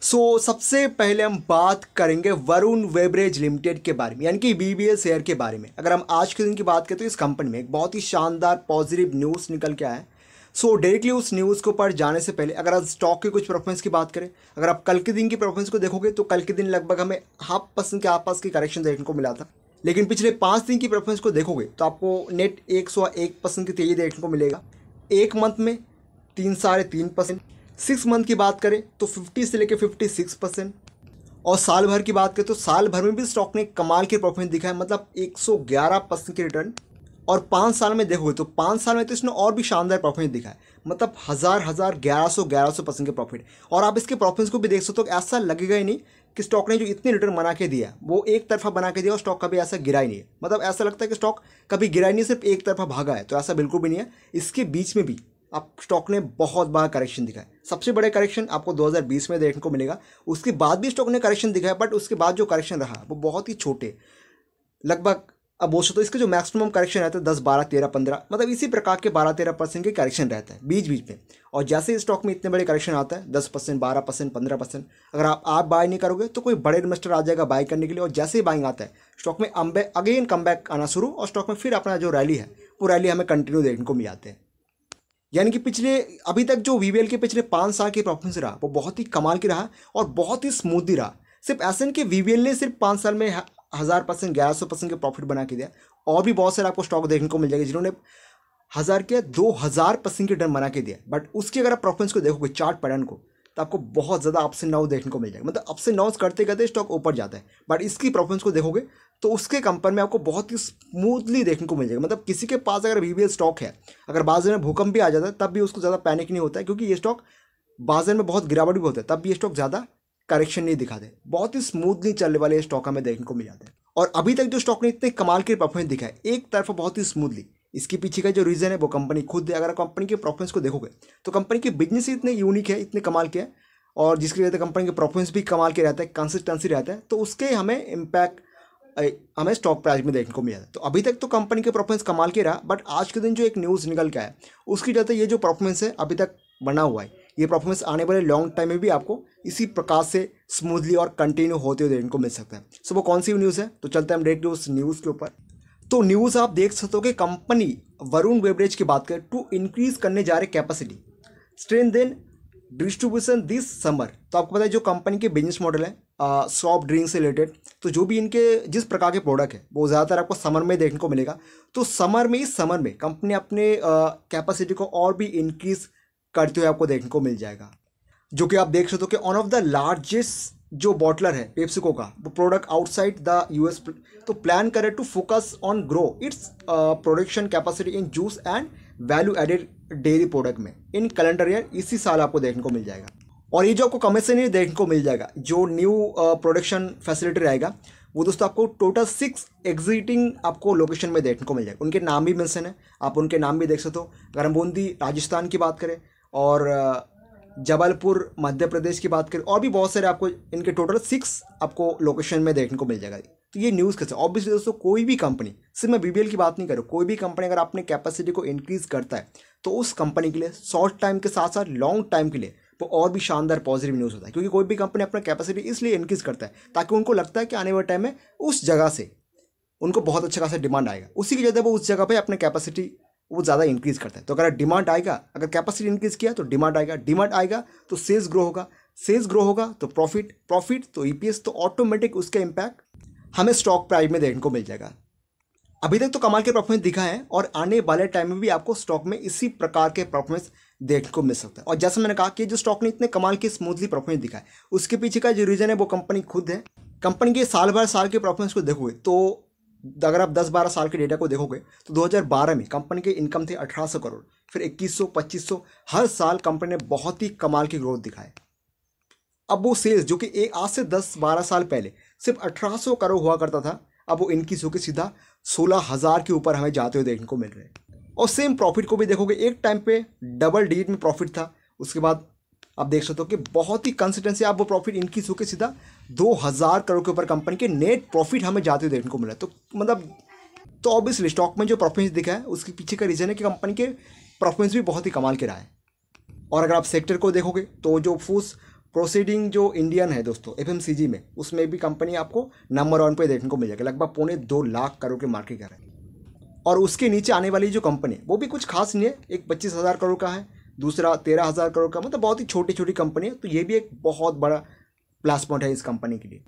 सो so, सबसे पहले हम बात करेंगे वरुण वेबरेज लिमिटेड के बारे में यानी कि बी बी शेयर के बारे में अगर हम आज के दिन की बात करें तो इस कंपनी में एक बहुत ही शानदार पॉजिटिव न्यूज़ निकल के आया है सो डायरेक्टली उस न्यूज़ के ऊपर जाने से पहले अगर आप स्टॉक के कुछ परफॉर्मेंस की बात करें अगर आप कल के दिन की परफॉर्मेंस को देखोगे तो कल के दिन लगभग हमें हाफ परसेंट के आसपास की करेक्शन देखने को मिला था लेकिन पिछले पाँच दिन की परफॉर्मेंस को देखोगे तो आपको नेट एक सौ एक परसेंट की तेजी देखने को मिलेगा एक मंथ में तीन साढ़े तीन परसेंट सिक्स मंथ की बात करें तो फिफ्टी से लेकर फिफ्टी सिक्स परसेंट और साल भर की बात करें तो साल भर में भी स्टॉक ने कमाल की परफॉर्मेंस दिखा है मतलब 111 परसेंट के रिटर्न और पाँच साल में देखोगे तो पाँच साल में तो इसने और भी शानदार परफॉर्मेंस दिखा है मतलब हज़ार हज़ार ग्यारह सौ ग्यारह सौ परसेंट के प्रॉफिट और आप इसके प्रॉफिट को भी देख सकते हो तो ऐसा लगेगा ही नहीं कि स्टॉक ने जो इतने रिटर्न बना के दिया वो एक तरफा बना के दिया और स्टॉक कभी ऐसा गिरा ही नहीं है मतलब ऐसा लगता है कि स्टॉक कभी गिरा ही नहीं सिर्फ एक तरफा भागा है तो ऐसा बिल्कुल भी नहीं है इसके बीच में भी आप स्टॉक ने बहुत बड़ा करेक्शन दिखाया सबसे बड़े करेक्शन आपको 2020 में देखने को मिलेगा उसके बाद भी स्टॉक ने करेक्शन दिखाया बट उसके बाद जो करेक्शन रहा वो बहुत ही छोटे लगभग अब बोल तो इसके जो मैक्सिमम करेक्शन रहता है दस बारह तेरह पंद्रह मतलब इसी प्रकार के बारह तेरह परसेंट के करेक्शन रहता है बीच बीच में और जैसे स्टॉक में इतने बड़े करेक्शन आता है दस परसेंट बारह परसेंट पंद्रह परसेंट अगर आप आप बाय नहीं करोगे तो कोई बड़े इन्वेस्टर आ जाएगा बाय करने के लिए और जैसे ही बाइंग आता है स्टॉक में अगेन कम आना शुरू और स्टॉक में फिर अपना जो रैली है वो रैली हमें कंटिन्यू देखने को मिल जाते हैं यानी कि पिछले अभी तक जो वी के पिछले पाँच साल के परफॉर्मेंस रहा वो बहुत ही कमाल की रहा और बहुत ही स्मूथली रहा सिर्फ नहीं कि वी ने सिर्फ पाँच साल में हज़ार परसेंट ग्यारह सौ परसेंट के प्रॉफिट बना के दिया और भी बहुत सारे आपको स्टॉक देखने को मिल जाएगा जिन्होंने हज़ार के दो हज़ार परसेंट के रिटर्न बना के दिया बट उसकी अगर आप प्रॉफिट्स को देखोगे चार्ट पैटर्न को तो आपको बहुत ज़्यादा अप्स एंड डाउन देखने को मिल जाएगा मतलब अप्स एंड डाउन करते करते स्टॉक ऊपर जाता है बट इसकी प्रॉफिट्स को देखोगे तो उसके कंपन में आपको बहुत ही स्मूथली देखने को मिल जाएगा मतलब किसी के पास अगर वी स्टॉक है अगर बाजार में भूकंप भी आ जाता है तब भी उसको ज़्यादा पैनिक नहीं होता है क्योंकि ये स्टॉक बाजार में बहुत गिरावट भी होता है तब भी ये स्टॉक ज़्यादा करेक्शन नहीं दिखाते बहुत ही स्मूथली चलने वाले स्टॉक हमें देखने को मिल जाते हैं और अभी तक जो स्टॉक ने इतने कमाल के परफॉर्मेंस दिखाए एक तरफ बहुत ही स्मूथली इसके पीछे का जो रीज़न है वो कंपनी खुद है अगर कंपनी के परफॉर्मेंस को देखोगे तो कंपनी के बिजनेस ही इतने यूनिक है इतने कमाल के हैं और जिसकी वजह से कंपनी के परफॉर्मेंस भी कमाल के रहता है कंसिस्टेंसी रहता है तो उसके हमें इम्पैक्ट हमें स्टॉक प्राइस में देखने को मिला तो अभी तक तो कंपनी के परफॉर्मेंस कमाल के रहा बट आज के दिन जो एक न्यूज़ निकल के आया उसकी चलते ये जो परफॉर्मेंस है अभी तक बना हुआ है ये परफॉर्मेंस आने वाले लॉन्ग टाइम में भी आपको इसी प्रकार से स्मूथली और कंटिन्यू होते हुए देखने को मिल सकता है सो वो कौन सी न्यूज़ है तो चलते हैं हम डायरेक्ट उस न्यूज़ के ऊपर तो न्यूज़ आप देख सकते हो कि कंपनी वरुण बेवरेज की बात करें टू इंक्रीज करने जा रहे capacity strength then distribution this summer तो आपको पता है जो कंपनी के बिजनेस मॉडल है सॉफ्ट ड्रिंक से रिलेटेड तो जो भी इनके जिस प्रकार के प्रोडक्ट है वो ज़्यादातर आपको समर में देखने को मिलेगा तो समर में इस समर में कंपनी अपने कैपेसिटी को और भी इंक्रीज करते हुए आपको देखने को मिल जाएगा जो कि आप देख सकते हो कि वन ऑफ द लार्जेस्ट जो बॉटलर है पेप्सिको का वो प्रोडक्ट आउटसाइड द यूएस तो प्लान करे to focus on grow its production capacity in juice and value added dairy product में इन कैलेंडर ईयर इसी साल आपको देखने को मिल जाएगा और ये जो आपको कमीशन नहीं देखने को मिल जाएगा जो न्यू प्रोडक्शन फैसिलिटी रहेगा वो दोस्तों आपको टोटल सिक्स एग्जिटिंग आपको लोकेशन में देखने को मिल जाएगा उनके नाम भी मेंशन है आप उनके नाम भी देख सकते हो अगर हम बूंदी राजस्थान की बात करें और जबलपुर मध्य प्रदेश की बात करें और भी बहुत सारे आपको इनके टोटल सिक्स आपको लोकेशन में देखने को मिल जाएगा तो ये न्यूज़ कैसे ऑब्वियसली दोस्तों कोई भी कंपनी सिर्फ मैं बीबीएल की बात नहीं कर रहा कोई भी कंपनी अगर अपने कैपेसिटी को इंक्रीज़ करता है तो उस कंपनी के लिए शॉर्ट टाइम के साथ साथ लॉन्ग टाइम के लिए वो और भी शानदार पॉजिटिव न्यूज़ होता है क्योंकि कोई भी कंपनी अपना कैपेसिटी इसलिए इंक्रीज़ करता है ताकि उनको लगता है कि आने वाले टाइम में उस जगह से उनको बहुत अच्छा खासा डिमांड आएगा उसी की वजह वो उस जगह पर अपने कैपेसिटी वो ज़्यादा इंक्रीज़ करता है तो अगर डिमांड आएगा अगर कैपेसिटी इंक्रीज़ किया तो डिमांड आएगा डिमांड आएगा तो सेल्स ग्रो होगा सेल्स ग्रो होगा तो प्रॉफिट प्रॉफिट तो ईपीएस e तो ऑटोमेटिक उसका इम्पैक्ट हमें स्टॉक प्राइस में देखने को मिल जाएगा अभी तक तो कमाल के परफॉर्मेंस दिखा है और आने वाले टाइम में भी आपको स्टॉक में इसी प्रकार के परफॉर्मेंस देखने को मिल सकता है और जैसा मैंने कहा कि जो स्टॉक ने इतने कमाल की स्मूथली परफॉर्मेंस दिखा है उसके पीछे का जो रीज़न है वो कंपनी खुद है कंपनी के साल भर साल के परफॉर्मेंस को देखोगे तो अगर आप 10-12 साल के डेटा को देखोगे तो 2012 में कंपनी के इनकम थे 1800 करोड़ फिर 2100 2500 हर साल कंपनी ने बहुत ही कमाल की ग्रोथ दिखाई अब वो सेल्स जो कि आज से 10-12 साल पहले सिर्फ अठारह करोड़ हुआ करता था अब वो इनकीस के सीधा सोलह हज़ार के ऊपर हमें जाते हुए देखने को मिल रहे हैं और सेम प्रॉफिट को भी देखोगे एक टाइम पे डबल डिजिट में प्रॉफिट था उसके बाद आप देख सकते हो कि बहुत ही कंसिस्टेंसी आप वो प्रॉफिट सो के सीधा दो हज़ार करोड़ के ऊपर कंपनी के नेट प्रॉफिट हमें जाते हुए देखने को मिला तो मतलब तो ऑब्वियसली स्टॉक में जो परफॉर्मेंस दिखा है उसके पीछे का रीज़न है कि कंपनी के परफॉर्मेंस भी बहुत ही कमाल के रहा है और अगर आप सेक्टर को देखोगे तो जो फूस प्रोसीडिंग जो इंडियन है दोस्तों एफ में उसमें भी कंपनी आपको नंबर वन पे देखने को मिल जाएगा लगभग पौने दो लाख करोड़ के मार्केट कर रहे है और उसके नीचे आने वाली जो कंपनी वो भी कुछ खास नहीं है एक पच्चीस हज़ार करोड़ का है दूसरा तेरह हज़ार करोड़ का मतलब बहुत ही छोटी छोटी कंपनी है तो ये भी एक बहुत बड़ा प्लस पॉइंट है इस कंपनी के लिए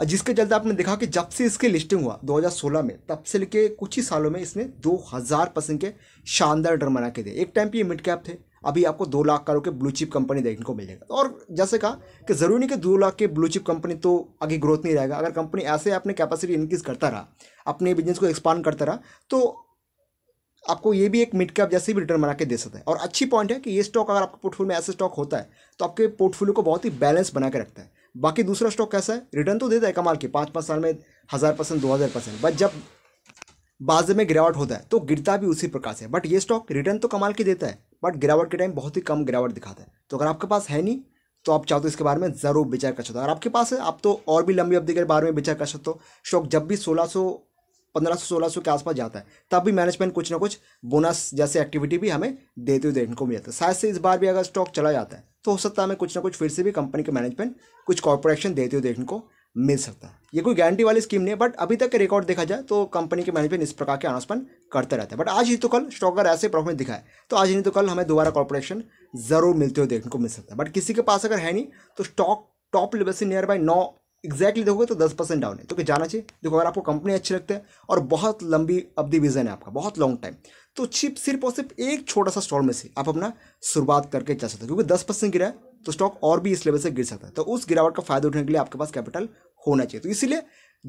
और जिसके चलते आपने देखा कि जब से इसकी लिस्टिंग हुआ 2016 में तब से लेके कुछ ही सालों में इसने 2000 परसेंट के शानदार रिटर्न बना के दिए एक टाइम पे ये मिड कैप थे अभी आपको दो लाख करोड़ के ब्लू चिप कंपनी देखने को मिलेगा और जैसे कहा कि ज़रूरी नहीं कि दो लाख के ब्लू चिप कंपनी तो आगे ग्रोथ नहीं रहेगा अगर कंपनी ऐसे अपने कैपेसिटी इंक्रीज करता रहा अपने बिजनेस को एक्सपांड करता रहा तो आपको ये भी एक मिड कैप जैसे भी रिटर्न बना के दे सकता है और अच्छी पॉइंट है कि ये स्टॉक अगर आपके पोर्टफोलियो में ऐसे स्टॉक होता है तो आपके पोर्टफोलियो को बहुत ही बैलेंस बना के रखता है बाकी दूसरा स्टॉक कैसा है रिटर्न तो देता है कमाल के पाँच पाँच साल में हज़ार परसेंट दो हज़ार परसेंट बट जब बाजार में गिरावट होता है तो गिरता भी उसी प्रकार से बट ये स्टॉक रिटर्न तो कमाल के देता है बट गिरावट के टाइम बहुत ही कम गिरावट दिखाता है तो अगर आपके पास है नहीं तो आप चाहते हो तो इसके बारे में ज़रूर विचार कर सकते हो और आपके पास है आप तो और भी लंबी अवधि के बारे में विचार कर सकते हो स्टॉक जब भी सोलह सौ पंद्रह सौ सोलह सौ के आसपास जाता है तब भी मैनेजमेंट कुछ ना कुछ बोनस जैसे एक्टिविटी भी हमें देते हुए देखने को मिल जाता है शायद से इस बार भी अगर स्टॉक चला जाता है तो हो सकता है हमें कुछ ना कुछ फिर से भी कंपनी के मैनेजमेंट कुछ कॉर्पोरेशन देते हुए देखने को मिल सकता है ये कोई गारंटी वाली स्कीम नहीं है बट अभी तक के रिकॉर्ड देखा जाए तो कंपनी के मैनेजमेंट इस प्रकार के अनाउंसमेंट करते रहते हैं बट आज ही तो कल स्टॉक अगर ऐसे प्रॉफिट दिखा है तो आज नहीं तो कल हमें दोबारा कॉर्पोरेशन जरूर मिलते हुए देखने को मिल सकता है बट किसी के पास अगर है नहीं तो स्टॉक टॉप लेवल से नियर बाय नौ एक्जैक्टली देखोगे तो दस परसेंट डाउन है तो जाना चाहिए देखो अगर आपको कंपनी अच्छी लगती है और बहुत लंबी अवधि विजन है आपका बहुत लॉन्ग टाइम तो चिप सिर्फ और सिर्फ एक छोटा सा स्टॉल में से आप अपना शुरुआत करके चल सकते हो क्योंकि दस परसेंट गिरा तो स्टॉक और भी इस लेवल से गिर सकता है तो उस गिरावट का फायदा उठाने के लिए आपके पास कैपिटल होना चाहिए तो इसीलिए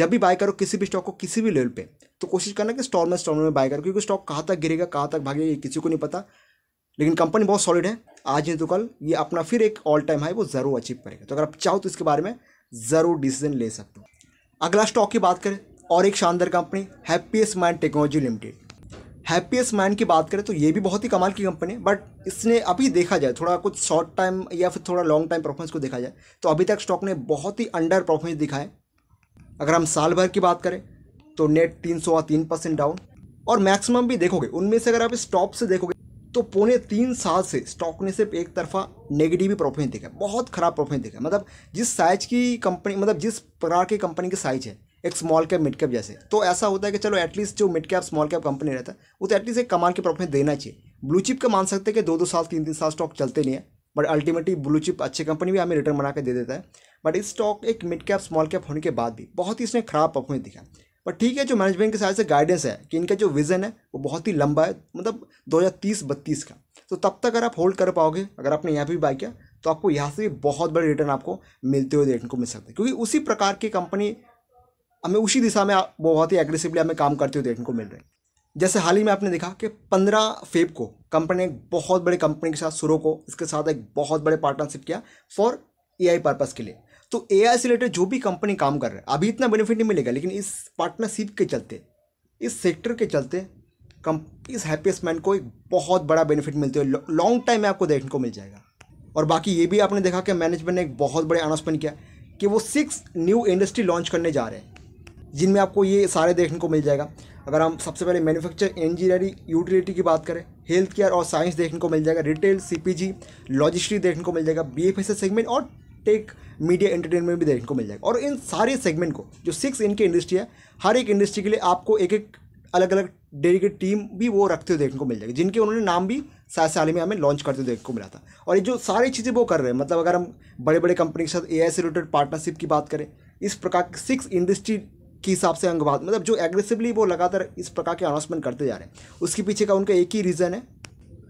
जब भी बाय करो किसी भी स्टॉक को किसी भी लेवल पे तो कोशिश करना कि स्टॉल में स्टॉल में बाय करो क्योंकि स्टॉक कहाँ तक गिरेगा कहाँ तक भागेगा ये किसी को नहीं पता लेकिन कंपनी बहुत सॉलिड है आज नहीं तो कल ये अपना फिर एक ऑल टाइम हाई वो ज़रूर अचीव करेगा तो अगर आप चाहो तो इसके बारे में ज़रूर डिसीजन ले सकते हो अगला स्टॉक की बात करें और एक शानदार company Happiest Mind Technology Limited Happiest Mind की बात करें तो ये भी बहुत ही कमाल की कंपनी है बट इसने अभी देखा जाए थोड़ा कुछ शॉर्ट टाइम या फिर थोड़ा लॉन्ग टाइम परफॉर्मेंस को देखा जाए तो अभी तक स्टॉक ने बहुत ही अंडर परफॉर्मेंस है अगर हम साल भर की बात करें तो नेट तीन सौ तीन परसेंट डाउन और मैक्सिमम भी देखोगे उनमें से अगर आप इस से देखोगे तो पौने तीन साल से स्टॉक ने सिर्फ एक तरफा नेगेटिव ही परफॉर्मेंस है बहुत खराब परफॉर्मेंस देखा मतलब जिस साइज की कंपनी मतलब जिस प्रकार की कंपनी की साइज है एक स्मॉल कैप मिड कैप जैसे तो ऐसा होता है कि चलो एटलीस्ट जो mid cap small cap company रहता है वो तो एटलीस्ट एक कमाल के प्रॉफिट देना चाहिए ब्लू चिप का मान सकते हैं कि दो दो साल तीन तीन साल स्टॉक चलते नहीं है बट अल्टीमेटली ब्लू चिप अच्छी कंपनी भी हमें रिटर्न बना के दे देता है बट इस स्टॉक एक मिड कैप स्मॉल कैप होने के बाद भी बहुत ही इसने खराब परफॉर्मेंस दिखा बट ठीक है जो मैनेजमेंट के साइड से गाइडेंस है कि इनका जो विजन है वो बहुत ही लंबा है मतलब तीस बत्तीस का तो तब तक अगर आप होल्ड कर पाओगे अगर आपने यहाँ पर भी बाय किया तो आपको यहाँ से भी बहुत बड़े रिटर्न आपको मिलते हुए देखने को मिल सकते हैं क्योंकि उसी प्रकार की कंपनी हमें उसी दिशा में बहुत ही एग्रेसिवली हमें काम करते हुए देखने को मिल रहे हैं जैसे हाल ही में आपने देखा कि पंद्रह फेब को कंपनी एक बहुत बड़ी कंपनी के साथ सुरो को इसके साथ एक बहुत बड़े पार्टनरशिप किया फॉर ए पर्पज़ के लिए तो ए से रिलेटेड जो भी कंपनी काम कर रहा है अभी इतना बेनिफिट नहीं मिलेगा लेकिन इस पार्टनरशिप के चलते इस सेक्टर के चलते कम इस हैप्पीस्ट मैन को एक बहुत बड़ा बेनिफिट मिलते हुए लॉन्ग टाइम में आपको देखने को मिल जाएगा और बाकी ये भी आपने देखा कि मैनेजमेंट ने एक बहुत बड़े अनाउंसमेंट किया कि वो सिक्स न्यू इंडस्ट्री लॉन्च करने जा रहे हैं जिनमें आपको ये सारे देखने को मिल जाएगा अगर हम सबसे पहले मैन्युफैक्चर इंजीनियरिंग यूटिलिटी की बात करें हेल्थ केयर और साइंस देखने को मिल जाएगा रिटेल सीपीजी लॉजिस्टिक देखने को मिल जाएगा बीएफएसएस सेगमेंट और टेक मीडिया एंटरटेनमेंट भी देखने को मिल जाएगा और इन सारे सेगमेंट को जो सिक्स इनकी इंडस्ट्री है हर एक इंडस्ट्री के लिए आपको एक एक अलग अलग डेडिकेट टीम भी वो रखते हुए देखने को मिल जाएगी जिनके उन्होंने नाम भी सात साल में हमें लॉन्च करते हुए देखने को मिला था और ये जो सारी चीज़ें वो कर रहे हैं मतलब अगर हम बड़े बड़े कंपनी के साथ ए आई से रिलेटेड पार्टनरशिप की बात करें इस प्रकार सिक्स इंडस्ट्री के हिसाब से अंगवाद मतलब जो एग्रेसिवली वो लगातार इस प्रकार के अनाउंसमेंट करते जा रहे हैं उसके पीछे का उनका एक ही रीज़न है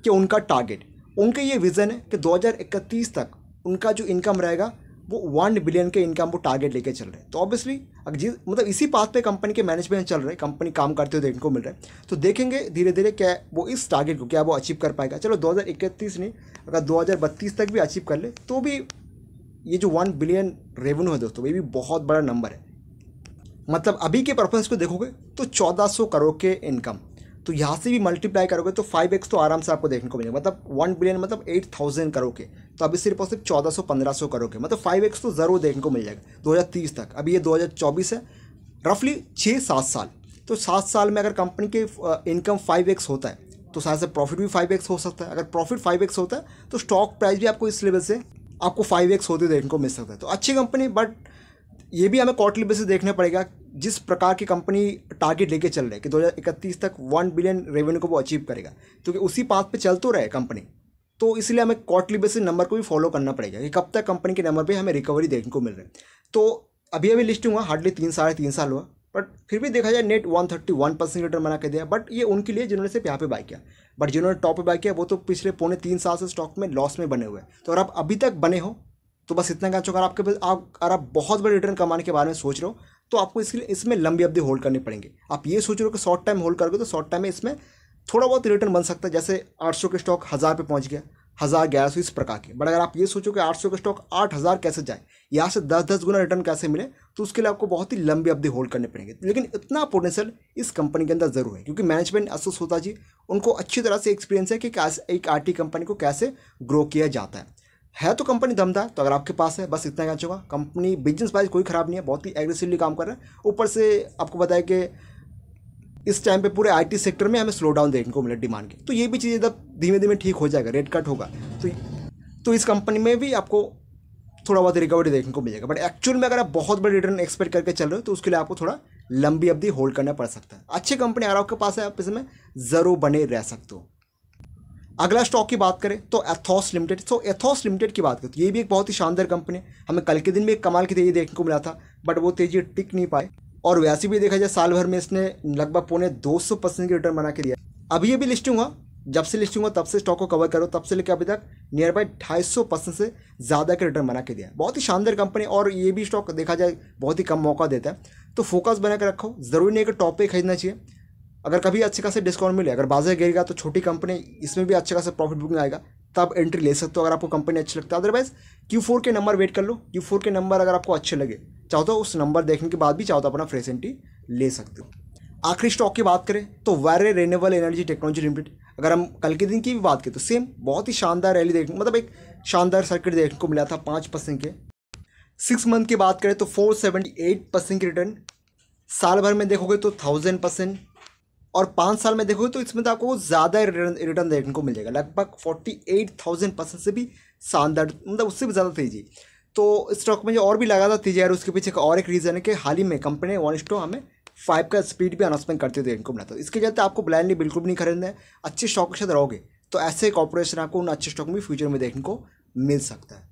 कि उनका टारगेट उनका ये विज़न है कि 2031 तक उनका जो इनकम रहेगा वो वन बिलियन के इनकम वो टारगेट लेके चल रहे हैं तो ऑब्वियसली अगर जिस मतलब इसी पाथ पे कंपनी के मैनेजमेंट चल रहे हैं कंपनी काम करते हुए देखने को मिल रहा है तो देखेंगे धीरे धीरे क्या वो इस टारगेट को क्या वो अचीव कर पाएगा चलो 2031 नहीं अगर 2032 तक भी अचीव कर ले तो भी ये जो वन बिलियन रेवेन्यू है दोस्तों ये भी बहुत बड़ा नंबर है मतलब अभी के परफॉर्मेंस को देखोगे तो 1400 करोड़ के इनकम तो यहाँ से भी मल्टीप्लाई करोगे तो फाइव एक्स तो आराम से आपको देखने को मिलेगा मतलब वन बिलियन मतलब एट थाउजेंड करोड़ के तो अभी सिर्फ और सिर्फ चौदह सौ पंद्रह सौ करोड़ के मतलब फाइव एक्स तो ज़रूर देखने को मिल जाएगा दो हज़ार तीस तक अभी ये दो हज़ार चौबीस है रफली छः सात साल तो सात साल में अगर कंपनी के इनकम फाइव एक्स होता है तो शायद से प्रॉफिट भी फाइव एक्स हो सकता है अगर प्रॉफिट फाइव एक्स होता है तो स्टॉक प्राइस भी आपको इस लेवल से आपको फाइव एक्स होते देखने को मिल सकता है तो अच्छी कंपनी बट ये भी हमें क्वार्टरली बेसिस देखना पड़ेगा जिस प्रकार की कंपनी टारगेट लेके चल रहे है कि 2031 तक वन बिलियन रेवेन्यू को वो अचीव करेगा क्योंकि उसी पाथ पे चल तो रहे कंपनी तो इसलिए हमें क्वार्टरली बेसिस नंबर को भी फॉलो करना पड़ेगा कि कब तक कंपनी के नंबर पर हमें रिकवरी देखने को मिल रही है तो अभी अभी लिस्ट हुआ हार्डली तीन साढ़े तीन साल हुआ बट फिर भी देखा जाए net one thirty one percent return बना के दिया बट ये उनके लिए जिन्होंने सिर्फ यहाँ पे बाय किया बट जिन्होंने टॉप पे बाई किया वो तो पिछले पौने तीन साल से स्टॉक में लॉस में बने हुए हैं तो अगर आप अभी तक बने हो तो बस इतना कहना चाहूँगा आपके आप अगर आप बहुत बड़े रिटर्न कमाने के बारे में सोच रहे हो तो आपको इसके लिए इसमें लंबी अवधि होल्ड करनी पड़ेंगे आप ये सोच रहे हो कि शॉर्ट टाइम होल्ड करोगे तो शॉर्ट टाइम में इसमें थोड़ा बहुत रिटर्न बन सकता है जैसे सौ के स्टॉक हज़ार पे पहुंच गया हज़ार ग्यारह सौ इस प्रकार के बट अगर आप ये सोचो कि सौ के स्टॉक हज़ार कैसे जाए यहाँ से दस दस गुना रिटर्न कैसे मिले तो उसके लिए आपको बहुत ही लंबी अवधि होल्ड करने पड़ेंगे लेकिन इतना पोटेंशियल इस कंपनी के अंदर जरूर है क्योंकि मैनेजमेंट असुस होता जी उनको अच्छी तरह से एक्सपीरियंस है कि एक आर कंपनी को कैसे ग्रो किया जाता है है तो कंपनी दमदार तो अगर आपके पास है बस इतना कहना चाहूँगा कंपनी बिजनेस वाइज कोई ख़राब नहीं है बहुत ही एग्रेसिवली काम कर रहा है ऊपर से आपको बताया कि इस टाइम पे पूरे आईटी सेक्टर में हमें स्लो डाउन देखने को मिला डिमांड की तो ये भी चीज़ें जब धीमे धीमे ठीक हो जाएगा रेट कट होगा तो तो इस कंपनी में भी आपको थोड़ा बहुत रिकवरी देखने को मिलेगा बट एक्चुअल में अगर आप बहुत बड़े रिटर्न एक्सपेक्ट करके चल रहे हो तो उसके लिए आपको थोड़ा लंबी अवधि होल्ड करना पड़ सकता है अच्छी कंपनी अगर आपके पास है आप इसमें ज़रूर बने रह सकते हो अगला स्टॉक की बात करें तो Ethos Limited so Ethos Limited की बात करें तो ये भी एक बहुत ही शानदार कंपनी है हमें कल के दिन भी एक कमाल की तेज़ी देखने को मिला था बट वो तेज़ी टिक नहीं पाए और वैसे भी देखा जाए साल भर में इसने लगभग पौने सौ परसेंट की रिटर्न बना के दिया अभी ये भी लिस्टिंग हुआ जब से लिस्टिंग हुआ तब से स्टॉक को कवर करो तब से लेकर अभी तक नियर बाई ढाई सौ परसेंट से ज़्यादा का रिटर्न बना के दिया बहुत ही शानदार कंपनी और ये भी स्टॉक देखा जाए बहुत ही कम मौका देता है तो फोकस बनाकर रखो ज़रूरी नहीं कि टॉप पे खरीदना चाहिए अगर कभी अच्छे खासे डिस्काउंट मिले अगर बाजार गया तो छोटी कंपनी इसमें भी अच्छे खासा प्रॉफिट बुकिंग आएगा तब एंट्री ले सकते हो अगर आपको कंपनी अच्छी लगता है अदरवाइज क्यू फोर के नंबर वेट कर लो क्यू फोर के नंबर अगर आपको अच्छे लगे चाहो तो उस नंबर देखने के बाद भी चाहो तो अपना फ्रेश एंट्री ले सकते हो आखिरी स्टॉक की बात करें तो Waaree Renewable Energy Technology Limited अगर हम कल के दिन की भी बात करें तो सेम बहुत ही शानदार रैली देखने मतलब एक शानदार सर्किट देखने को मिला था पाँच परसेंट के सिक्स मंथ की बात करें तो फोर सेवेंटी एट परसेंट की रिटर्न साल भर में देखोगे तो थाउजेंड परसेंट और पाँच साल में देखोगे तो इसमें तो आपको ज़्यादा रिटर्न देखने को मिलेगा लगभग फोर्टी एट थाउजेंड परसेंट से भी शानदार मतलब उससे भी ज़्यादा तेजी तो स्टॉक में जो और भी लगा था तेजी यार उसके पीछे का और एक रीज़न है कि हाल ही में कंपनी वन स्टो हमें फाइव का स्पीड भी अनाउंसमेंट करते देखने को मिला था इसके चलते आपको ब्लाइंडली बिल्कुल भी नहीं खरीदना है अच्छे स्टॉक के साथ रहोगे तो ऐसे कॉपोरेशन आपको उन अच्छे स्टॉक में फ्यूचर में देखने को मिल सकता है